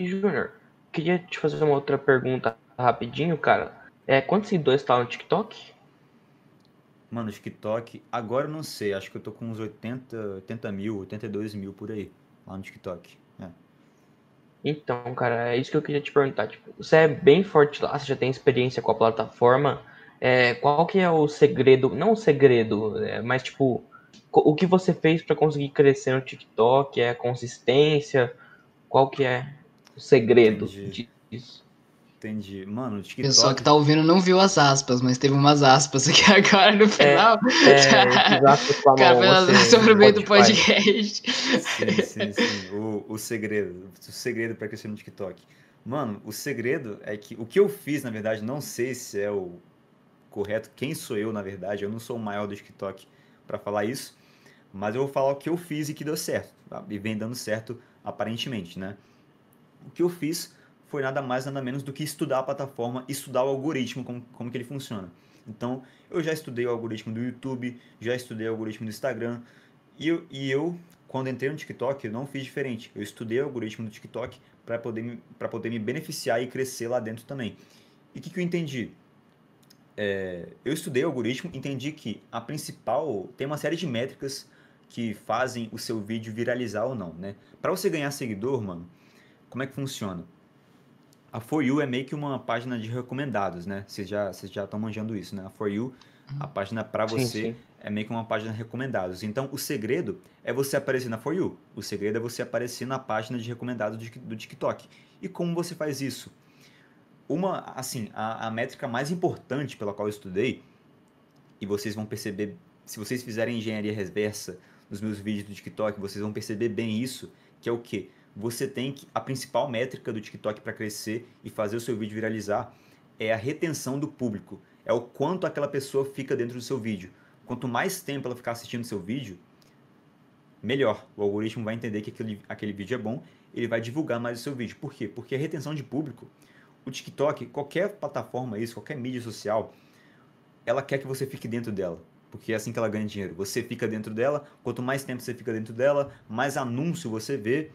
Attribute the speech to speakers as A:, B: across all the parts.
A: Júnior, queria te fazer uma outra pergunta rapidinho, cara. É, quantos seguidores tá no TikTok? Mano, TikTok, agora eu não sei, acho que eu tô com uns 80, 80 mil, 82 mil por aí, lá no TikTok. É. Então, cara, é isso que eu queria te perguntar. Tipo, você é bem forte lá, você já tem experiência com a plataforma. É, qual que é o segredo, não o segredo, é, mas tipo, o que você fez para conseguir crescer no TikTok? É consistência? Qual que é o segredo Entendi. disso. Entendi. Mano, o TikTok. Pessoal que tá ouvindo não viu as aspas, mas teve umas aspas aqui agora no é, final. É, é, o cara fez as sobre o é meio do podcast. Sim, sim, sim. O, o segredo. O segredo para crescer no TikTok. Mano, o segredo é que o que eu fiz, na verdade, não sei se é o correto. Quem sou eu, na verdade? Eu não sou o maior do TikTok para falar isso. Mas eu vou falar o que eu fiz e que deu certo. Tá? E vem dando certo aparentemente, né? O que eu fiz foi nada mais, nada menos do que estudar a plataforma, estudar o algoritmo, como, como que ele funciona. Então, eu já estudei o algoritmo do YouTube, já estudei o algoritmo do Instagram, e eu, e eu quando entrei no TikTok, eu não fiz diferente. Eu estudei o algoritmo do TikTok para poder, poder me beneficiar e crescer lá dentro também. E o que, que eu entendi? É, eu estudei o algoritmo, entendi que a principal tem uma série de métricas que fazem o seu vídeo viralizar ou não, né? Para você ganhar seguidor, mano, como é que funciona? A For You é meio que uma página de recomendados, né? Vocês já vocês já estão manjando isso, né? A For You, a uhum. página para você sim, sim. é meio que uma página de recomendados. Então, o segredo é você aparecer na For You. O segredo é você aparecer na página de recomendados do TikTok. E como você faz isso? Uma, assim, a, a métrica mais importante pela qual eu estudei, e vocês vão perceber, se vocês fizerem engenharia reversa nos meus vídeos do TikTok, vocês vão perceber bem isso, que é o quê? você tem que a principal métrica do TikTok para crescer e fazer o seu vídeo viralizar é a retenção do público, é o quanto aquela pessoa fica dentro do seu vídeo. Quanto mais tempo ela ficar assistindo o seu vídeo, melhor. O algoritmo vai entender que aquele, aquele vídeo é bom, ele vai divulgar mais o seu vídeo. Por quê? Porque a retenção de público, o TikTok, qualquer plataforma isso, qualquer mídia social, ela quer que você fique dentro dela. Porque é assim que ela ganha dinheiro. Você fica dentro dela, quanto mais tempo você fica dentro dela, mais anúncio você vê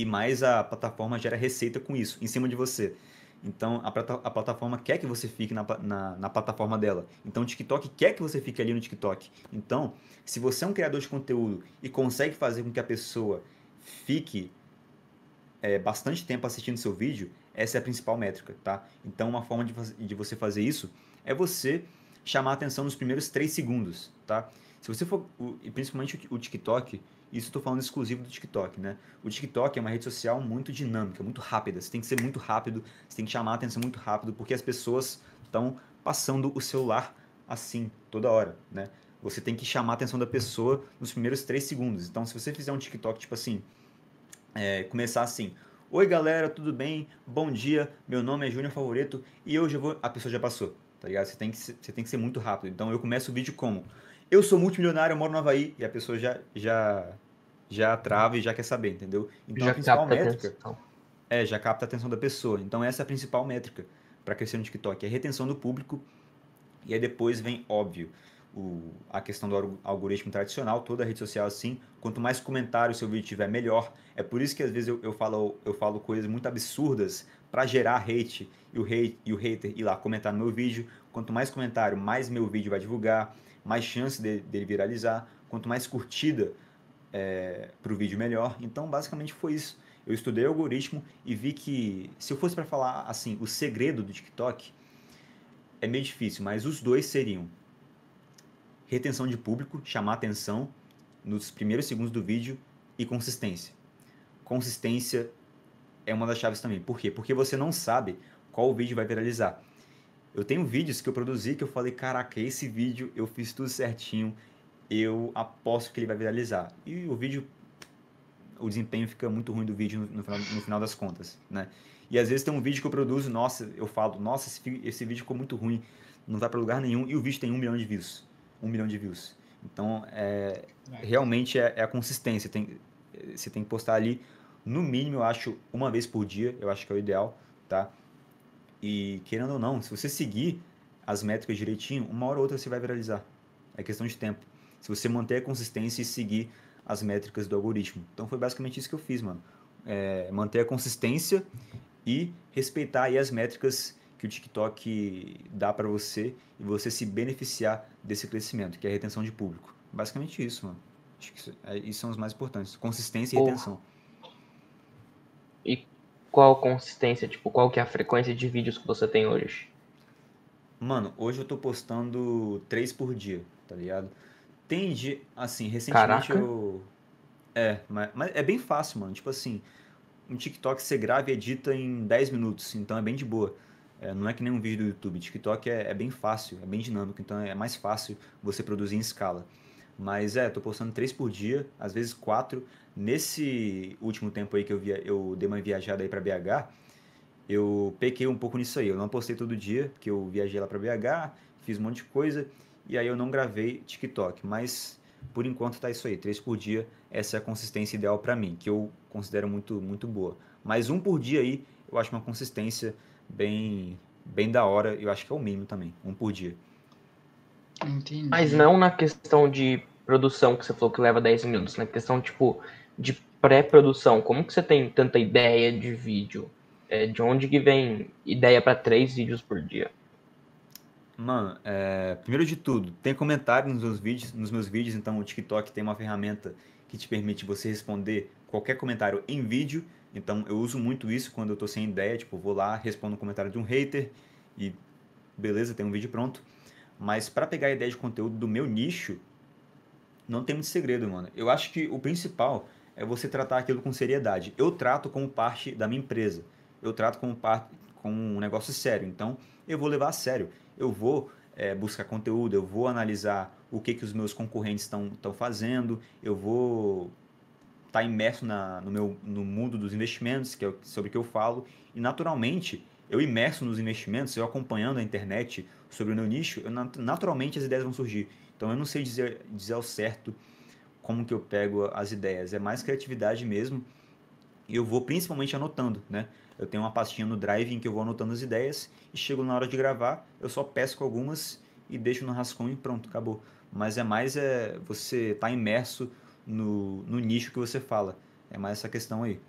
A: e mais a plataforma gera receita com isso, em cima de você. Então, a, a plataforma quer que você fique na, na, na, plataforma dela. Então, o TikTok quer que você fique ali no TikTok. Então, se você é um criador de conteúdo e consegue fazer com que a pessoa fique é, bastante tempo assistindo seu vídeo, essa é a principal métrica, tá? Então, uma forma de, de você fazer isso é você chamar a atenção nos primeiros 3 segundos, tá? Se você for, e principalmente o TikTok, isso estou falando exclusivo do TikTok, né? O TikTok é uma rede social muito dinâmica, muito rápida. Você tem que ser muito rápido, você tem que chamar a atenção muito rápido, porque as pessoas estão passando o celular assim toda hora, né? Você tem que chamar a atenção da pessoa nos primeiros três segundos. Então, se você fizer um TikTok tipo assim, é, começar assim, Oi galera, tudo bem? Bom dia, meu nome é Júnior Favoreto e hoje eu vou. A pessoa já passou, tá ligado? Você tem, que, ser, você tem que ser muito rápido. Então eu começo o vídeo como? eu sou multimilionário, eu moro no Havaí, e a pessoa já, já, já trava e já quer saber, entendeu? Então já a principal métrica. É, já capta a atenção da pessoa. Então essa é a principal métrica para crescer no TikTok, é a retenção do público. E aí depois vem, óbvio, o, a questão do algoritmo tradicional, toda rede social assim, quanto mais comentário seu vídeo tiver, melhor. É por isso que às vezes eu, eu, falo, eu falo coisas muito absurdas para gerar hate e o, hate, e o hater ir lá comentar no meu vídeo. Quanto mais comentário, mais meu vídeo vai divulgar, mais chance dele, viralizar. Quanto mais curtida é, para o vídeo, melhor. Então, basicamente foi isso. Eu estudei algoritmo e vi que, se eu fosse para falar assim, o segredo do TikTok é meio difícil, mas os dois seriam retenção de público, chamar atenção nos primeiros segundos do vídeo e consistência. Consistência é uma das chaves também. Por quê? Porque você não sabe qual vídeo vai viralizar. Eu tenho vídeos que eu produzi que eu falei, caraca, esse vídeo eu fiz tudo certinho, eu aposto que ele vai viralizar. E o vídeo, o desempenho fica muito ruim do vídeo no, no, final, no final, das contas, né? E às vezes tem um vídeo que eu produzo, nossa, eu falo, nossa, esse, esse vídeo ficou muito ruim, não vai para lugar nenhum, e o vídeo tem um milhão de views. Um milhão de views. Então, é, realmente é, é a consistência. Tem, você tem que postar ali no mínimo, eu acho, uma vez por dia, eu acho que é o ideal, tá? E querendo ou não, se você seguir as métricas direitinho, uma hora ou outra você vai viralizar. É questão de tempo. Se você manter a consistência e seguir as métricas do algoritmo. Então foi basicamente isso que eu fiz, mano. É, manter a consistência e respeitar aí as métricas que o TikTok dá para você e você se beneficiar desse crescimento, que é a retenção de público. Basicamente isso, mano. Acho que isso, é, isso são os mais importantes. Consistência Porra. e retenção. E qual consistência, tipo, qual que é a frequência de vídeos que você tem hoje? Mano, hoje eu tô postando três por dia, tá ligado? Tem assim, recentemente Caraca. eu... É, mas, mas, é bem fácil, mano. Tipo assim, um TikTok você grava e edita em 10 minutos, então é bem de boa. É, não é que nem um vídeo do YouTube. TikTok é, é bem fácil, é bem dinâmico, então é mais fácil você produzir em escala. Mas é, tô postando três por dia, às vezes quatro. Nesse último tempo aí que eu, via, eu dei uma viajada aí para BH, eu pequei um pouco nisso aí. Eu não postei todo dia, porque eu viajei lá para BH, fiz um monte de coisa, e aí eu não gravei TikTok. Mas por enquanto tá isso aí, três por dia, essa é a consistência ideal para mim, que eu considero muito, muito boa. Mas um por dia aí, eu acho uma consistência bem, bem da hora, eu acho que é o mínimo também, um por dia. Entendi. Mas não na questão de produção que você falou que leva 10 minutos, na né? questão, tipo, de pré-produção, como que você tem tanta ideia de vídeo? É, de onde que vem ideia para três vídeos por dia? Mano, é, primeiro de tudo, tem comentário nos meus vídeos, nos meus vídeos, então o TikTok tem uma ferramenta que te permite você responder qualquer comentário em vídeo. Então eu uso muito isso quando eu tô sem ideia, tipo, vou lá, respondo um comentário de um hater e beleza, tem um vídeo pronto. Mas para pegar a ideia de conteúdo do meu nicho, não tem muito segredo, mano. Eu acho que o principal é você tratar aquilo com seriedade. Eu trato como parte da minha empresa. Eu trato como parte com um negócio sério. Então, eu vou levar a sério. Eu vou é, buscar conteúdo, eu vou analisar o que, que os meus concorrentes estão fazendo, eu vou estar tá imerso na, no, meu, no mundo dos investimentos, que é sobre o que eu falo, e naturalmente eu imerso nos investimentos, eu acompanhando a internet sobre o meu nicho, eu, naturalmente as ideias vão surgir. Então eu não sei dizer, dizer ao certo como que eu pego as ideias, é mais criatividade mesmo. E eu vou principalmente anotando, né? Eu tenho uma pastinha no Drive em que eu vou anotando as ideias e chego na hora de gravar, eu só pesco algumas e deixo no rascunho e pronto, acabou. Mas é mais é você estar tá imerso no, no nicho que você fala. É mais essa questão aí.